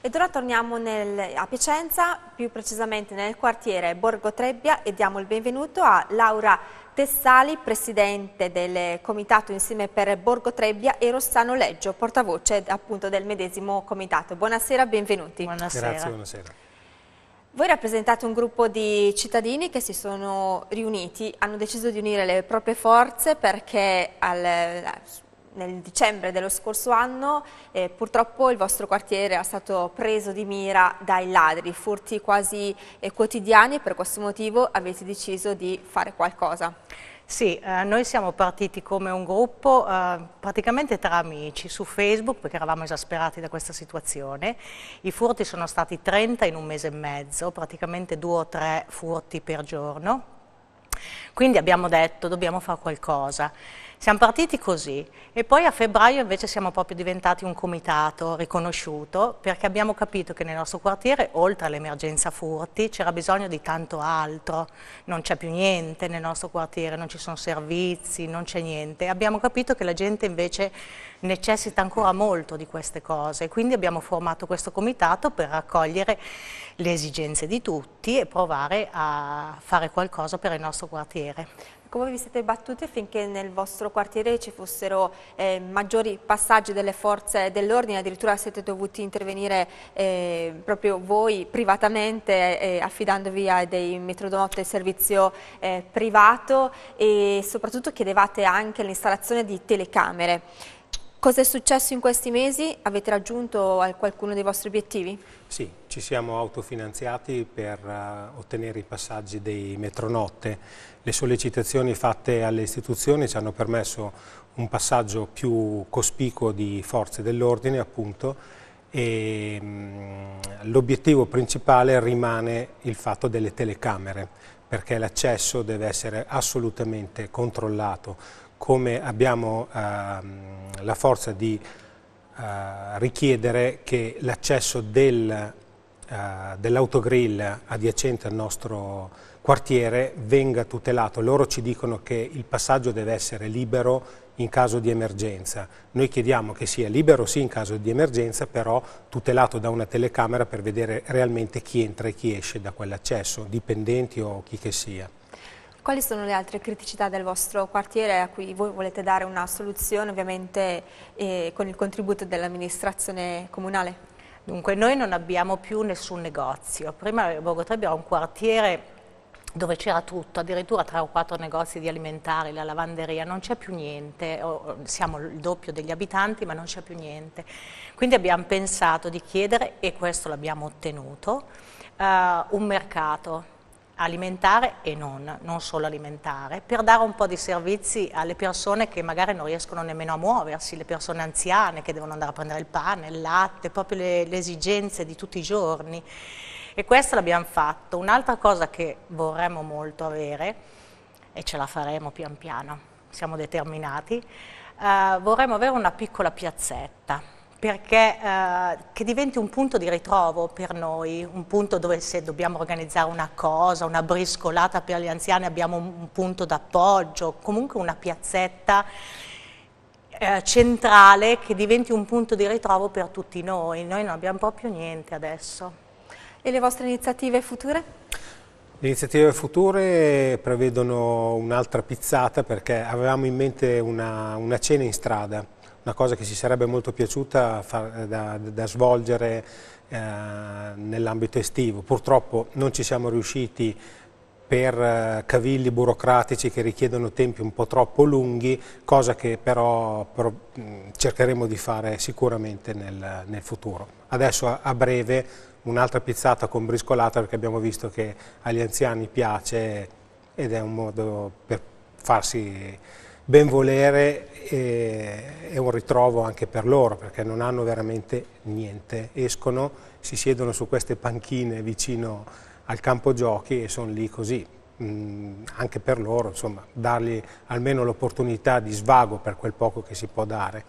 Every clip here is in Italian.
Ed ora torniamo nel, a Piacenza, più precisamente nel quartiere Borgo Trebbia e diamo il benvenuto a Laura Tessali, presidente del comitato insieme per Borgo Trebbia e Rossano Leggio, portavoce appunto del medesimo comitato. Buonasera, benvenuti. Buonasera. Grazie, buonasera. Voi rappresentate un gruppo di cittadini che si sono riuniti, hanno deciso di unire le proprie forze perché al, nel dicembre dello scorso anno eh, purtroppo il vostro quartiere era stato preso di mira dai ladri, furti quasi eh, quotidiani e per questo motivo avete deciso di fare qualcosa. Sì, eh, noi siamo partiti come un gruppo eh, praticamente tra amici su Facebook perché eravamo esasperati da questa situazione. I furti sono stati 30 in un mese e mezzo, praticamente due o tre furti per giorno. Quindi abbiamo detto dobbiamo fare qualcosa. Siamo partiti così e poi a febbraio invece siamo proprio diventati un comitato riconosciuto perché abbiamo capito che nel nostro quartiere, oltre all'emergenza furti, c'era bisogno di tanto altro. Non c'è più niente nel nostro quartiere, non ci sono servizi, non c'è niente. Abbiamo capito che la gente invece necessita ancora molto di queste cose, quindi abbiamo formato questo comitato per raccogliere le esigenze di tutti e provare a fare qualcosa per il nostro quartiere. Come ecco, vi siete battuti finché nel vostro quartiere ci fossero eh, maggiori passaggi delle forze dell'ordine, addirittura siete dovuti intervenire eh, proprio voi privatamente eh, affidandovi a dei metrodonotte servizio eh, privato e soprattutto chiedevate anche l'installazione di telecamere. Cosa è successo in questi mesi? Avete raggiunto eh, qualcuno dei vostri obiettivi? Sì, ci siamo autofinanziati per uh, ottenere i passaggi dei metronotte. Le sollecitazioni fatte alle istituzioni ci hanno permesso un passaggio più cospicuo di forze dell'ordine, appunto, e mm, l'obiettivo principale rimane il fatto delle telecamere, perché l'accesso deve essere assolutamente controllato come abbiamo ehm, la forza di eh, richiedere che l'accesso del, eh, dell'autogrill adiacente al nostro quartiere venga tutelato. Loro ci dicono che il passaggio deve essere libero in caso di emergenza. Noi chiediamo che sia libero sì in caso di emergenza, però tutelato da una telecamera per vedere realmente chi entra e chi esce da quell'accesso, dipendenti o chi che sia. Quali sono le altre criticità del vostro quartiere a cui voi volete dare una soluzione, ovviamente eh, con il contributo dell'amministrazione comunale? Dunque, noi non abbiamo più nessun negozio. Prima a era un quartiere dove c'era tutto, addirittura tre o quattro negozi di alimentari, la lavanderia, non c'è più niente, siamo il doppio degli abitanti ma non c'è più niente. Quindi abbiamo pensato di chiedere, e questo l'abbiamo ottenuto, uh, un mercato alimentare e non, non solo alimentare, per dare un po' di servizi alle persone che magari non riescono nemmeno a muoversi, le persone anziane che devono andare a prendere il pane, il latte, proprio le, le esigenze di tutti i giorni. E questo l'abbiamo fatto. Un'altra cosa che vorremmo molto avere, e ce la faremo pian piano, siamo determinati, eh, vorremmo avere una piccola piazzetta perché eh, che diventi un punto di ritrovo per noi, un punto dove se dobbiamo organizzare una cosa, una briscolata per gli anziani abbiamo un, un punto d'appoggio, comunque una piazzetta eh, centrale che diventi un punto di ritrovo per tutti noi, noi non abbiamo proprio niente adesso. E le vostre iniziative future? Le iniziative future prevedono un'altra pizzata perché avevamo in mente una, una cena in strada una cosa che ci sarebbe molto piaciuta far, eh, da, da, svolgere eh, nell'ambito estivo. Purtroppo non ci siamo riusciti per eh, cavilli burocratici che richiedono tempi un po' troppo lunghi, cosa che però, cercheremo di fare sicuramente nel, nel futuro. Adesso a, a breve un'altra pizzata con briscolata perché abbiamo visto che agli anziani piace ed è un modo per farsi benvolere eh, è un ritrovo anche per loro perché non hanno veramente niente. Escono, si siedono su queste panchine vicino al campo giochi e sono lì così. Mm, anche per loro, insomma, dargli almeno l'opportunità di svago per quel poco che si può dare.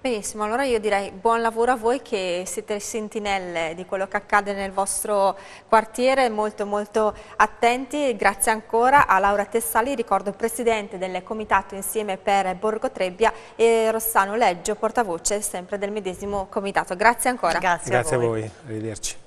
Benissimo, allora io direi buon lavoro a voi che siete sentinelle di quello che accade nel vostro quartiere, molto molto attenti, grazie ancora a Laura Tessali, ricordo Presidente del Comitato insieme per Borgo Trebbia e Rossano Leggio, portavoce sempre del medesimo Comitato. Grazie ancora. Grazie, grazie a, voi. a voi, arrivederci.